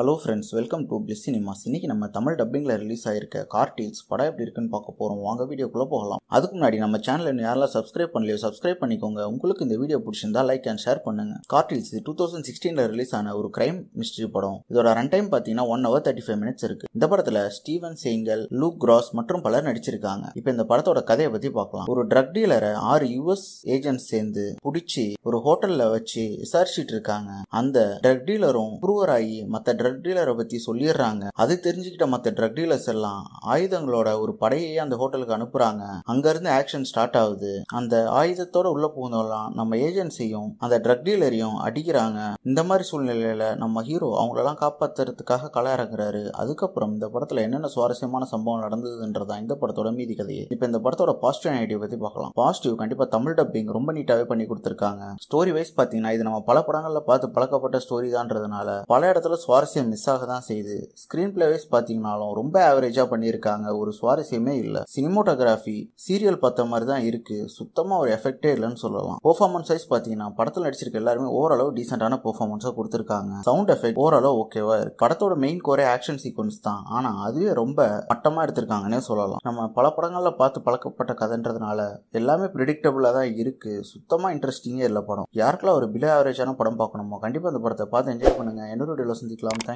hello friends welcome to plus cinemas இன்றைக்கி நம்ம Tamil டப்பிங்கில் release ஆகிருக்க கார்டீல்ஸ் படம் எப்படி இருக்குன்னு பார்க்க போகிறோம் வாங்க வீடியோக்குள்ளே போகலாம் அதுக்கு முன்னாடி நம்ம சேனல் இன்னும் யாரெல்லாம் சப்ஸ்கிரைப் பண்ணலையோ சப்ஸ்கிரைப் பண்ணிக்கோங்க உங்களுக்கு இந்த வீடியோ பிடிச்சிருந்தா லைக் அண்ட் ஷேர் பண்ணுங்க கார்டீல்ஸ் டூ தௌசண்ட் சிக்ஸ்டீனில் ரிலீஸ் ஆன ஒரு கிரைம் மிஸ்ட்ரி படம் இதோட ரன் டைம் பார்த்தீங்கன்னா one hour thirty five minutes இருக்கு இந்த படத்தில் ஸ்டீவன் சேங்கல் லூக் கிராஸ் மற்றும் பலர் நடிச்சிருக்காங்க இப்போ இந்த படத்தோட கதையை பற்றி பார்க்கலாம் ஒரு ட்ரக் டீலரை ஆறு யூஎஸ் ஏஜென்ட் சேர்ந்து பிடிச்சி ஒரு ஹோட்டலில் வச்சு விசாரிச்சிட்டு இருக்காங்க அந்த ட்ரக் டீலரும் ப்ரூவர் ஆகி மற்ற ட்ரக் டீலரை பற்றி சொல்லிடுறாங்க அது தெரிஞ்சுக்கிட்ட மற்ற ட்ரக் டீலர்ஸ் எல்லாம் ஆயுதங்களோட ஒரு படையை அந்த ஹோட்டலுக்கு அனுப்புறாங்க அங்கேருந்து ஆக்ஷன் ஸ்டார்ட் ஆகுது அந்த ஆயுதத்தோட உள்ள போனதெல்லாம் நம்ம ஏஜென்சியும் அந்த ட்ரக் டீலரையும் அடிக்கிறாங்க இந்த மாதிரி சூழ்நிலையில் நம்ம ஹீரோ அவங்களெல்லாம் காப்பாற்றுறதுக்காக களை இறங்குறாரு அதுக்கப்புறம் இந்த படத்தில் என்னென்ன சுவாரஸ்யமான சம்பவம் நடந்ததுன்றதான் இந்த படத்தோட மீதி கதையை இப்போ இந்த படத்தோட பாசிட்டிவ் நெகட்டிவ் பற்றி பார்க்கலாம் பாசிட்டிவ் கண்டிப்பாக தமிழ் டப்பிங் ரொம்ப நீட்டாகவே பண்ணி கொடுத்துருக்காங்க ஸ்டோரி வைஸ் பார்த்தீங்கன்னா இது நம்ம பல படங்களில் பார்த்து பழக்கப்பட்ட ஸ்டோரி தான்றதுனால பல இடத்துல சுவாரஸ்யம் சுவாரஸ்யம் மிஸ் ஆக தான் செய்யுது ஸ்க்ரீன் பிளேவைஸ் பார்த்தீங்கனாலும் ரொம்ப ஆவரேஜாக பண்ணியிருக்காங்க ஒரு சுவாரஸ்யமே இல்லை சினிமோட்டோகிராஃபி சீரியல் பார்த்த மாதிரி தான் இருக்குது சுத்தமாக ஒரு எஃபெக்டே இல்லைன்னு சொல்லலாம் பர்ஃபார்மன்ஸ் வைஸ் பார்த்தீங்கன்னா படத்தில் நடிச்சிருக்க எல்லாருமே ஓரளவு டீசெண்டான பர்ஃபார்மன்ஸாக கொடுத்துருக்காங்க சவுண்ட் எஃபெக்ட் ஓரளவு ஓகேவா இருக்கு படத்தோட மெயின் கோரே ஆக்ஷன் சீக்வன்ஸ் தான் ஆனால் அதுவே ரொம்ப மட்டமாக எடுத்திருக்காங்கன்னே சொல்லலாம் நம்ம பல படங்களில் பார்த்து பழக்கப்பட்ட கதைன்றதுனால எல்லாமே ப்ரிடிக்டபுளாக தான் இருக்குது சுத்தமாக இன்ட்ரெஸ்டிங்கே இல்லை படம் யாருக்கெல்லாம் ஒரு பிலோ ஆவரேஜான படம் பார்க்கணுமோ கண்டிப்பாக அந்த படத்தை பார்த்து என்ஜாய் பண்ணுங்கள் என்னோட சந்திக்கலாம்